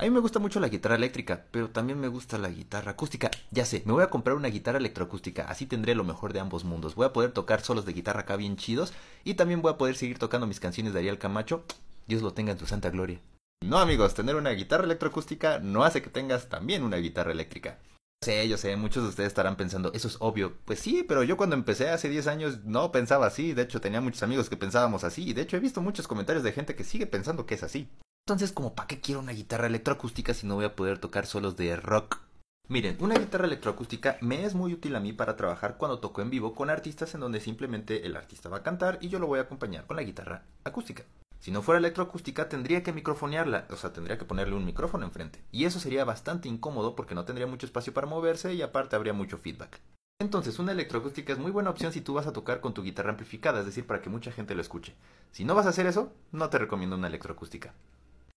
A mí me gusta mucho la guitarra eléctrica, pero también me gusta la guitarra acústica. Ya sé, me voy a comprar una guitarra electroacústica, así tendré lo mejor de ambos mundos. Voy a poder tocar solos de guitarra acá bien chidos y también voy a poder seguir tocando mis canciones de Ariel Camacho. Dios lo tenga en tu santa gloria. No amigos, tener una guitarra electroacústica no hace que tengas también una guitarra eléctrica. sé, yo sé, muchos de ustedes estarán pensando, eso es obvio. Pues sí, pero yo cuando empecé hace 10 años no pensaba así, de hecho tenía muchos amigos que pensábamos así, y de hecho he visto muchos comentarios de gente que sigue pensando que es así. Entonces, como para qué quiero una guitarra electroacústica si no voy a poder tocar solos de rock? Miren, una guitarra electroacústica me es muy útil a mí para trabajar cuando toco en vivo con artistas en donde simplemente el artista va a cantar y yo lo voy a acompañar con la guitarra acústica. Si no fuera electroacústica tendría que microfonearla, o sea, tendría que ponerle un micrófono enfrente. Y eso sería bastante incómodo porque no tendría mucho espacio para moverse y aparte habría mucho feedback. Entonces, una electroacústica es muy buena opción si tú vas a tocar con tu guitarra amplificada, es decir, para que mucha gente lo escuche. Si no vas a hacer eso, no te recomiendo una electroacústica.